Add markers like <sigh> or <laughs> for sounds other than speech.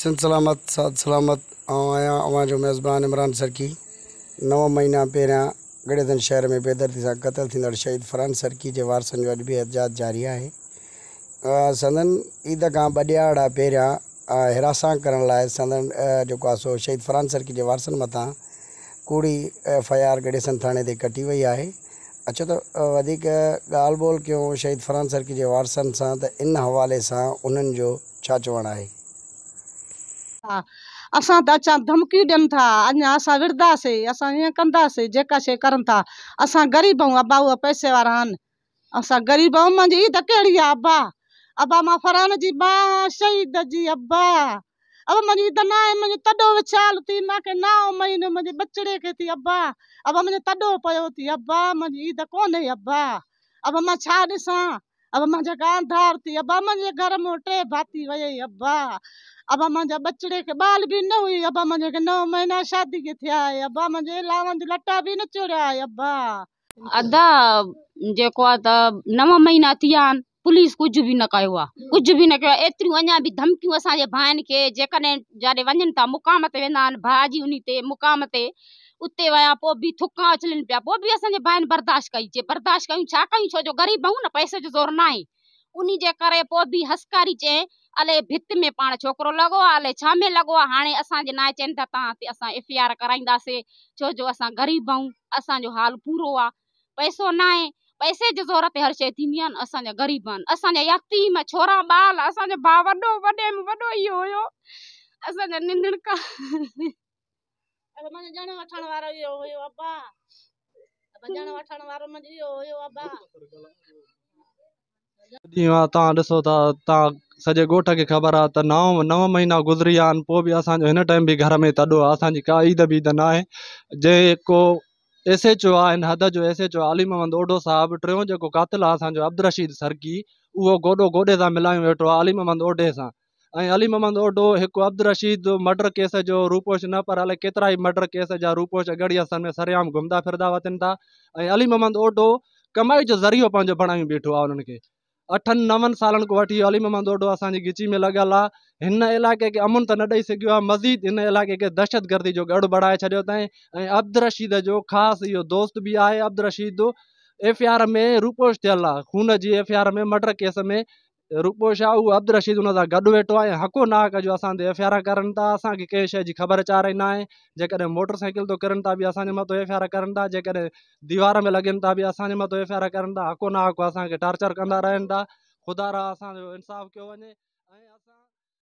सिंध सलामत साद सलामत ऐं मेज़बान इमरान सरकी नव महीना पहिरियां गड़ेदन शहर में बेदर्दी सां क़तलु शहीद फरहान सरकी जे वारसनि जो अॼु बि एजाद जारी है संदन ईद का ॿ पैर पहिरियां हिरासा करण लाइ संदन जेको सो शहीद फरहान सरकी जे वारसनि मथां कूड़ी एफ आई आर गड़ेसन थाने ते कटी वही है अचो त वधीक ॻाल्हि ॿोल शहीद फरहान सरकी जे वारसनि से त इन हवाले सां उन्हनि जो छा था असां अचा धमकी दियन था अञा असां विढ़ंदासीं असां ईअं कंदासीं जेका शइ कनि ग़रीब आहियूं अबा उहा पैसे वारा आहिनि ग़रीब आहियूं मुंहिंजी ई त कहिड़ी अबा अबा मां फरान जी मां शहीद जी अबा अब मुंहिंजी त न आहे मुंहिंजो विछाल थी मूंखे नाओ महीनो मुंहिंजे बचड़े खे थी अबा अब मुंहिंजो तॾो पियो थी अबा मुंहिंजी ई त कोन्हे अबा अब मां छा ॾिसां अब मुंहिंजा कान थी अब मुंहिंजे घर मोटे भाती वई अब्बा अब मुंहिंजा बचड़े के बाल भी न हुई अब मुंहिंजे के नौ महीना शादी के थे आए अब मुंहिंजे लावन जो लटा बि न चोरा आहे अब्बा अदा जे को त नव महीना थियान पुलिस कुछ भी न कहवा कुछ भी न न एतरी अन्या भी धमकी असा जे असांजे के जे कने जाॾे वंजन ता मुक़ाम ते वेंदा भाजी उनी ते मुक़ाम ते उते वया पो भी थुका चलन पिया पो भी असन भाइन बर्दाश्त कई जे बर्दाश्त कई छा कई छो जो गरीब आहियूं ना पैसे जो ज़ोर नाही उनी जे करे पो भी हसकारी चए अले भित में पाण छोकरो लगो आहे अले छा में लगो आहे हाणे असांजे नाहे चइनि था ता ते असां एफ आई आर कराईंदासीं जो अस ग़रीब अस जो हाल पूरो आ पैसो नाही पैसे जो ज़ोर ते हर शइ थींदी आहे न असांजा ग़रीब अस जे यतीम छोरा बाल अस जे भाउ वडो वडे में वडो वॾो अस जे निंदण का <laughs> अबा मुंहिंजो वठण वारो वठण वारो ख़बर आ त नव नव महीना गुज़री विया आहिनि टाइम भी घर में तॾो आहे का ईद बि त न आहे जेको एस एच ओ आहे हद जो एस एच ओ आलिम मोहम्मद ओडो साहब टों जेको कतिल आहे अब्दुल रशीद सरकी उहो गोडो गोडे से मिलायूं वेठो आलिम मोहम्मद ओडे से ऐं अली मोहम्मद ओडो हिकु अब्दु रशीद मर्डर केस जो रूपोश न पर अलाए केतिरा ई मर्डर केस जा रूपोश अगड़ी असां में सरियाम घुमंदा फिरंदा वठनि था ऐं अली मोहम्मद ओडो कमाई जो ज़रियो पंहिंजो बणायूं बीठो आहे उन्हनि खे अठनि नवनि सालनि खां वठी अली मोहम्मद ओडो असांजी ॻिची में लॻियल आहे हिन इलाइक़े खे अमुन त न ॾेई सघियो आहे मज़ीद हिन इलाइक़े खे दहशतगर्दी जो गढ़ बढ़ाए छॾियो अथई ऐं अब्दु रशीद जो ख़ासि इहो दोस्त बि आहे अब्दु रशीद एफ आर में रूपोश थियल आहे खून जी एफ आई आर में मर्डर केस में रुगो शाह अब्दुल रशीद उन सां गॾु वेठो आहे हक़ो नाक आहे जो असां ते एफ आई आर करनि अस असांखे कंहिं शइ जी ख़बर चारे न तो करनि भी बि असांजे एफ आई आर करा जीवार में लगन था बि असांजे एफ आई आर करा हक़ो नाक हक़ो असांखे टार्चर कंदा था ख़ुदा रहा असो इंसाफ़ कयो वञे